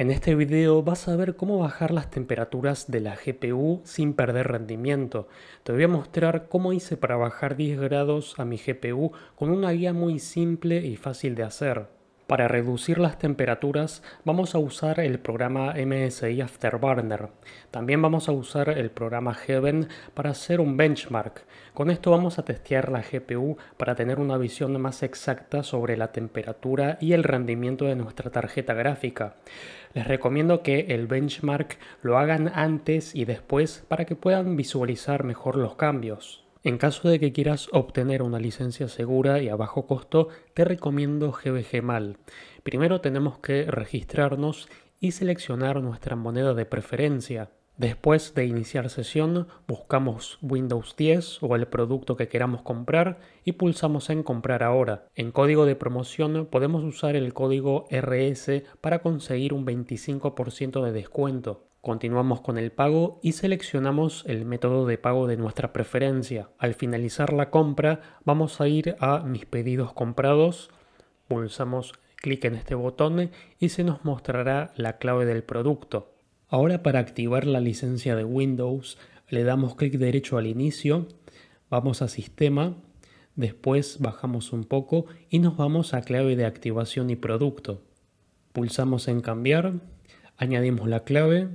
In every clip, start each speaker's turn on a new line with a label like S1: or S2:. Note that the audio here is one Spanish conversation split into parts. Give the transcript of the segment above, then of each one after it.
S1: En este video vas a ver cómo bajar las temperaturas de la GPU sin perder rendimiento. Te voy a mostrar cómo hice para bajar 10 grados a mi GPU con una guía muy simple y fácil de hacer. Para reducir las temperaturas vamos a usar el programa MSI Afterburner. También vamos a usar el programa Heaven para hacer un benchmark. Con esto vamos a testear la GPU para tener una visión más exacta sobre la temperatura y el rendimiento de nuestra tarjeta gráfica. Les recomiendo que el benchmark lo hagan antes y después para que puedan visualizar mejor los cambios. En caso de que quieras obtener una licencia segura y a bajo costo, te recomiendo GBGMAL. Primero tenemos que registrarnos y seleccionar nuestra moneda de preferencia. Después de iniciar sesión, buscamos Windows 10 o el producto que queramos comprar y pulsamos en comprar ahora. En código de promoción podemos usar el código RS para conseguir un 25% de descuento. Continuamos con el pago y seleccionamos el método de pago de nuestra preferencia. Al finalizar la compra vamos a ir a mis pedidos comprados, pulsamos clic en este botón y se nos mostrará la clave del producto. Ahora para activar la licencia de Windows le damos clic derecho al inicio, vamos a sistema, después bajamos un poco y nos vamos a clave de activación y producto. Pulsamos en cambiar, añadimos la clave,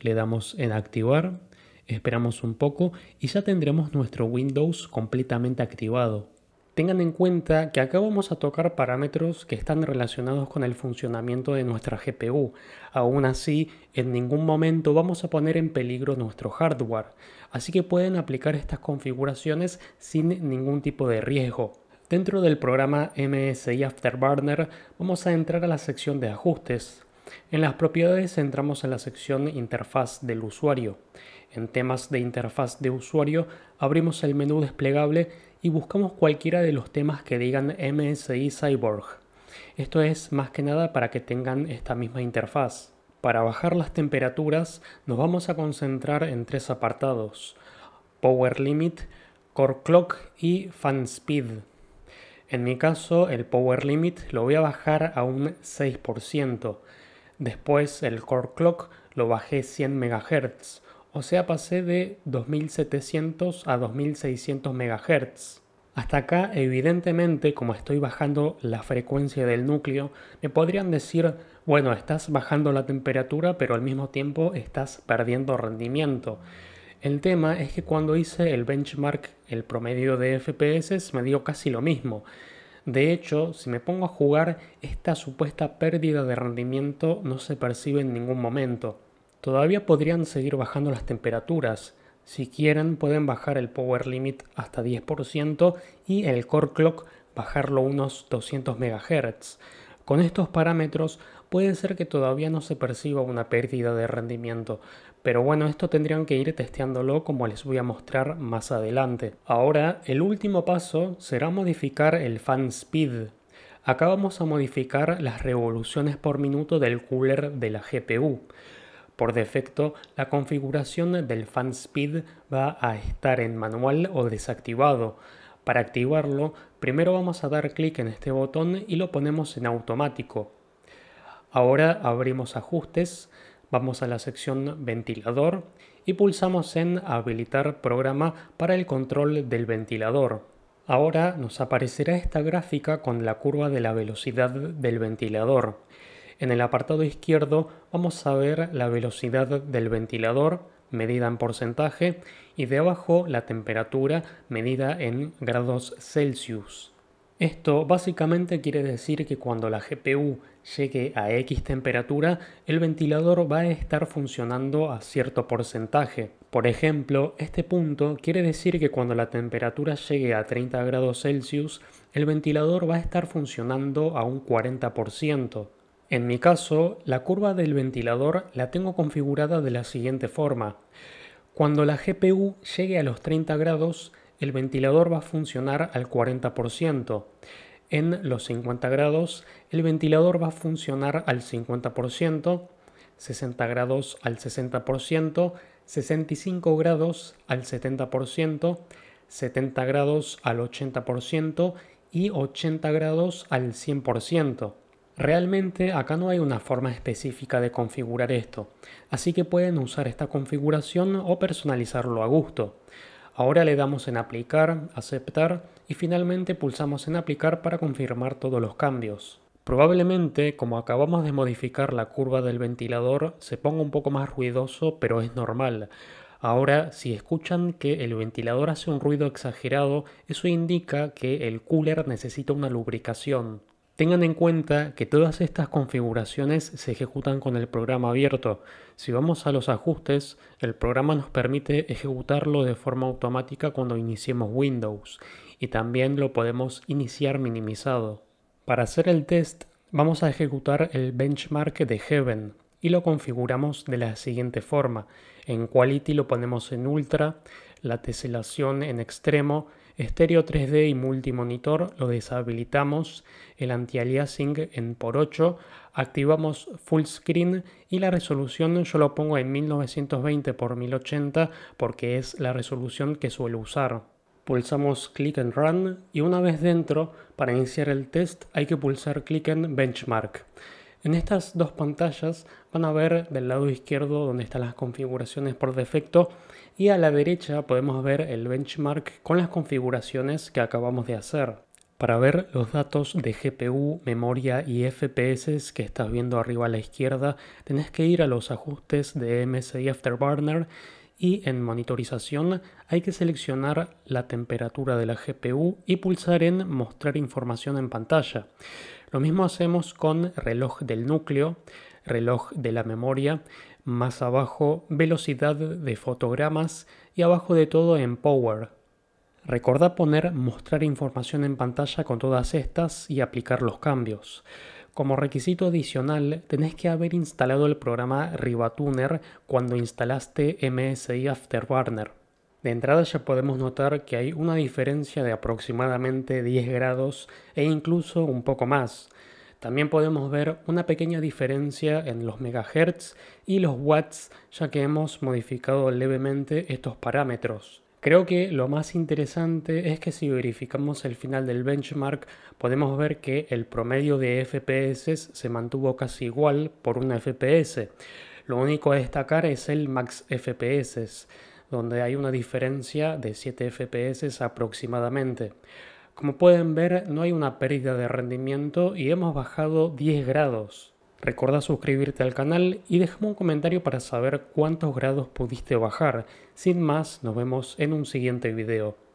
S1: le damos en activar, esperamos un poco y ya tendremos nuestro Windows completamente activado. Tengan en cuenta que acá vamos a tocar parámetros que están relacionados con el funcionamiento de nuestra GPU. Aún así, en ningún momento vamos a poner en peligro nuestro hardware, así que pueden aplicar estas configuraciones sin ningún tipo de riesgo. Dentro del programa MSI Afterburner vamos a entrar a la sección de ajustes. En las propiedades entramos en la sección interfaz del usuario. En temas de interfaz de usuario abrimos el menú desplegable y buscamos cualquiera de los temas que digan MSI Cyborg. Esto es más que nada para que tengan esta misma interfaz. Para bajar las temperaturas nos vamos a concentrar en tres apartados. Power Limit, Core Clock y Fan Speed. En mi caso el Power Limit lo voy a bajar a un 6%. Después el core clock lo bajé 100 MHz, o sea pasé de 2700 a 2600 MHz. Hasta acá, evidentemente, como estoy bajando la frecuencia del núcleo, me podrían decir, bueno, estás bajando la temperatura, pero al mismo tiempo estás perdiendo rendimiento. El tema es que cuando hice el benchmark, el promedio de FPS, me dio casi lo mismo. De hecho, si me pongo a jugar, esta supuesta pérdida de rendimiento no se percibe en ningún momento. Todavía podrían seguir bajando las temperaturas. Si quieren, pueden bajar el power limit hasta 10% y el core clock bajarlo unos 200 MHz. Con estos parámetros puede ser que todavía no se perciba una pérdida de rendimiento, pero bueno, esto tendrían que ir testeándolo como les voy a mostrar más adelante. Ahora, el último paso será modificar el fan speed. Acá vamos a modificar las revoluciones por minuto del cooler de la GPU. Por defecto, la configuración del fan speed va a estar en manual o desactivado. Para activarlo, primero vamos a dar clic en este botón y lo ponemos en automático. Ahora abrimos ajustes, Vamos a la sección ventilador y pulsamos en habilitar programa para el control del ventilador. Ahora nos aparecerá esta gráfica con la curva de la velocidad del ventilador. En el apartado izquierdo vamos a ver la velocidad del ventilador medida en porcentaje y de abajo la temperatura medida en grados Celsius. Esto básicamente quiere decir que cuando la GPU llegue a X temperatura, el ventilador va a estar funcionando a cierto porcentaje. Por ejemplo, este punto quiere decir que cuando la temperatura llegue a 30 grados Celsius, el ventilador va a estar funcionando a un 40%. En mi caso, la curva del ventilador la tengo configurada de la siguiente forma. Cuando la GPU llegue a los 30 grados, el ventilador va a funcionar al 40%. En los 50 grados, el ventilador va a funcionar al 50%, 60 grados al 60%, 65 grados al 70%, 70 grados al 80% y 80 grados al 100%. Realmente acá no hay una forma específica de configurar esto, así que pueden usar esta configuración o personalizarlo a gusto. Ahora le damos en aplicar, aceptar y finalmente pulsamos en aplicar para confirmar todos los cambios. Probablemente, como acabamos de modificar la curva del ventilador, se ponga un poco más ruidoso, pero es normal. Ahora, si escuchan que el ventilador hace un ruido exagerado, eso indica que el cooler necesita una lubricación. Tengan en cuenta que todas estas configuraciones se ejecutan con el programa abierto. Si vamos a los ajustes, el programa nos permite ejecutarlo de forma automática cuando iniciemos Windows y también lo podemos iniciar minimizado. Para hacer el test, vamos a ejecutar el benchmark de Heaven y lo configuramos de la siguiente forma. En Quality lo ponemos en Ultra, la teselación en extremo Estéreo 3D y multimonitor lo deshabilitamos, el anti-aliasing en por 8, activamos full screen y la resolución yo lo pongo en 1920 x 1080 porque es la resolución que suelo usar. Pulsamos click and run y una vez dentro, para iniciar el test hay que pulsar click en benchmark. En estas dos pantallas van a ver del lado izquierdo donde están las configuraciones por defecto y a la derecha podemos ver el benchmark con las configuraciones que acabamos de hacer. Para ver los datos de GPU, memoria y FPS que estás viendo arriba a la izquierda, tenés que ir a los ajustes de MSI Afterburner y en monitorización hay que seleccionar la temperatura de la GPU y pulsar en mostrar información en pantalla. Lo mismo hacemos con reloj del núcleo, reloj de la memoria, más abajo velocidad de fotogramas y abajo de todo en power. Recordá poner mostrar información en pantalla con todas estas y aplicar los cambios. Como requisito adicional, tenés que haber instalado el programa RivaTuner cuando instalaste MSI Afterburner. De entrada ya podemos notar que hay una diferencia de aproximadamente 10 grados e incluso un poco más. También podemos ver una pequeña diferencia en los megahertz y los watts ya que hemos modificado levemente estos parámetros. Creo que lo más interesante es que si verificamos el final del benchmark podemos ver que el promedio de FPS se mantuvo casi igual por una FPS. Lo único a destacar es el max FPS donde hay una diferencia de 7 FPS aproximadamente. Como pueden ver, no hay una pérdida de rendimiento y hemos bajado 10 grados. Recuerda suscribirte al canal y déjame un comentario para saber cuántos grados pudiste bajar. Sin más, nos vemos en un siguiente video.